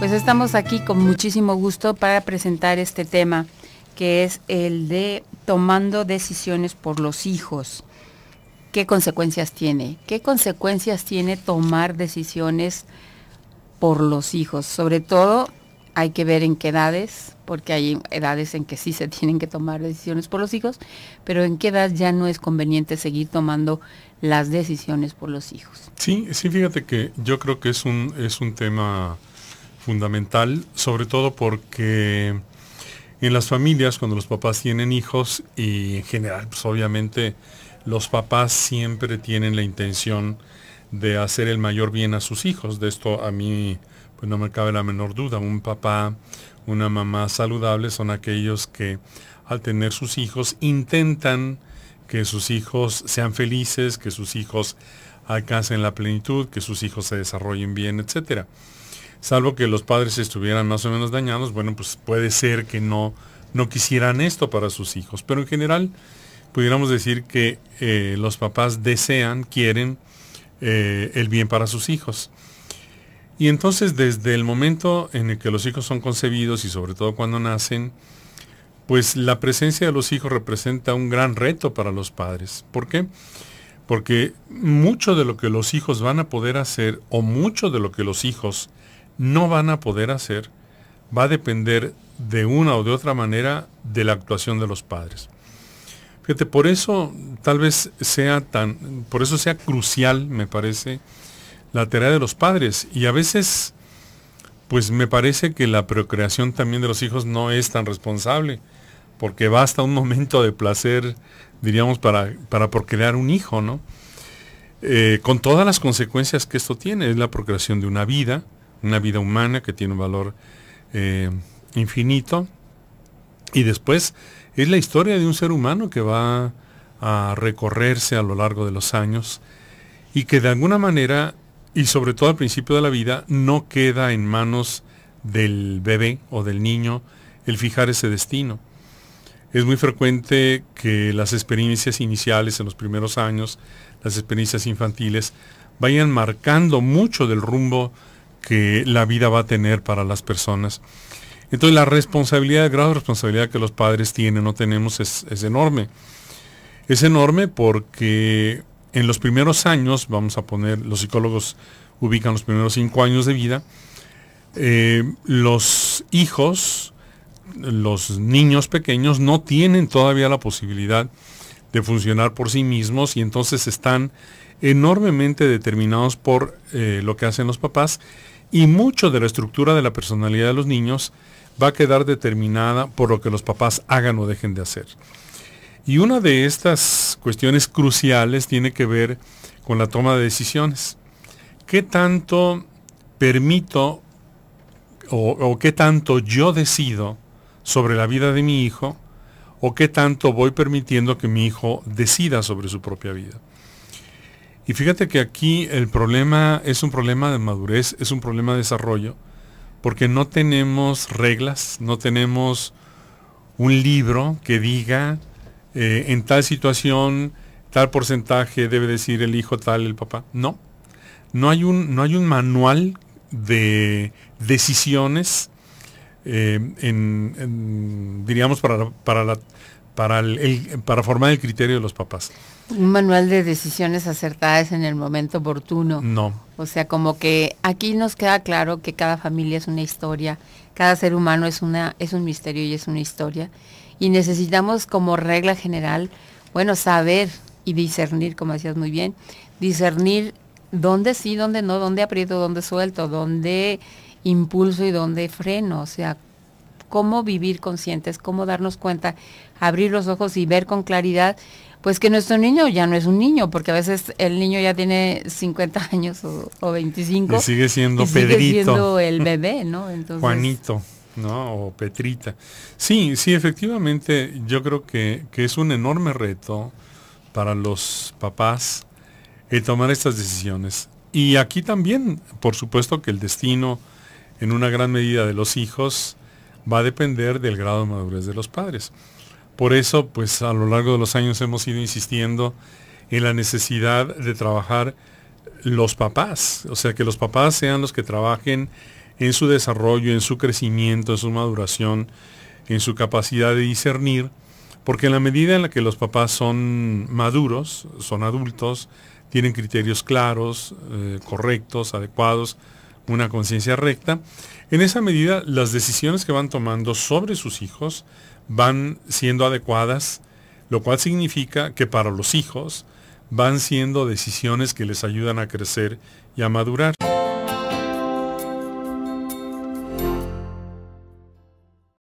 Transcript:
Pues estamos aquí con muchísimo gusto para presentar este tema, que es el de tomando decisiones por los hijos. ¿Qué consecuencias tiene? ¿Qué consecuencias tiene tomar decisiones por los hijos? Sobre todo hay que ver en qué edades, porque hay edades en que sí se tienen que tomar decisiones por los hijos, pero en qué edad ya no es conveniente seguir tomando las decisiones por los hijos. Sí, sí, fíjate que yo creo que es un, es un tema fundamental, sobre todo porque en las familias, cuando los papás tienen hijos y en general, pues obviamente los papás siempre tienen la intención de hacer el mayor bien a sus hijos. De esto a mí pues no me cabe la menor duda. Un papá, una mamá saludable son aquellos que al tener sus hijos intentan que sus hijos sean felices, que sus hijos alcancen la plenitud, que sus hijos se desarrollen bien, etcétera salvo que los padres estuvieran más o menos dañados, bueno, pues puede ser que no, no quisieran esto para sus hijos. Pero en general, pudiéramos decir que eh, los papás desean, quieren eh, el bien para sus hijos. Y entonces desde el momento en el que los hijos son concebidos y sobre todo cuando nacen, pues la presencia de los hijos representa un gran reto para los padres. ¿Por qué? Porque mucho de lo que los hijos van a poder hacer o mucho de lo que los hijos no van a poder hacer va a depender de una o de otra manera de la actuación de los padres. Fíjate, por eso tal vez sea tan, por eso sea crucial, me parece, la tarea de los padres. Y a veces, pues me parece que la procreación también de los hijos no es tan responsable, porque basta un momento de placer, diríamos, para, procrear un hijo, ¿no? Eh, con todas las consecuencias que esto tiene, es la procreación de una vida, una vida humana que tiene un valor eh, infinito. Y después es la historia de un ser humano que va a recorrerse a lo largo de los años y que de alguna manera, y sobre todo al principio de la vida, no queda en manos del bebé o del niño el fijar ese destino. Es muy frecuente que las experiencias iniciales en los primeros años, las experiencias infantiles, vayan marcando mucho del rumbo que la vida va a tener para las personas. Entonces la responsabilidad, el grado de responsabilidad que los padres tienen o tenemos es, enorme. Es enorme porque en los primeros años, vamos a poner, los psicólogos ubican los primeros cinco años de vida, eh, los hijos, los niños pequeños no tienen todavía la posibilidad de funcionar por sí mismos y entonces están enormemente determinados por eh, lo que hacen los papás y mucho de la estructura de la personalidad de los niños va a quedar determinada por lo que los papás hagan o dejen de hacer. Y una de estas cuestiones cruciales tiene que ver con la toma de decisiones. ¿Qué tanto permito o qué tanto yo decido sobre la vida de mi hijo o qué tanto voy permitiendo que mi hijo decida sobre su propia vida. Y fíjate que aquí el problema es un problema de madurez, es un problema de desarrollo, porque no tenemos reglas, no tenemos un libro que diga eh, en tal situación tal porcentaje debe decir el hijo tal, el papá. No, no hay un, no hay un manual de decisiones eh, en, diríamos, para, para, la, para, el, para formar el criterio de los papás? Un manual de decisiones acertadas en el momento oportuno. No. O sea, como que aquí nos queda claro que cada familia es una historia, cada ser humano es, una, es un misterio y es una historia. Y necesitamos como regla general, bueno, saber y discernir, como decías muy bien, discernir dónde sí, dónde no, dónde aprieto, dónde suelto, dónde impulso y donde freno, o sea, cómo vivir conscientes, cómo darnos cuenta, abrir los ojos y ver con claridad, pues que nuestro niño ya no es un niño, porque a veces el niño ya tiene 50 años o, o 25. Y sigue siendo Pedrito. el bebé, ¿no? Juanito, ¿no? O Petrita. Sí, sí, efectivamente, yo creo que, que es un enorme reto para los papás el tomar estas decisiones. Y aquí también, por supuesto que el destino en una gran medida de los hijos va a depender del grado de madurez de los padres. Por eso, pues a lo largo de los años hemos ido insistiendo en la necesidad de trabajar los papás, o sea, que los papás sean los que trabajen en su desarrollo, en su crecimiento, en su maduración, en su capacidad de discernir, porque en la medida en la que los papás son maduros, son adultos, tienen criterios claros, eh, correctos, adecuados, una conciencia recta, en esa medida las decisiones que van tomando sobre sus hijos van siendo adecuadas, lo cual significa que para los hijos van siendo decisiones que les ayudan a crecer y a madurar.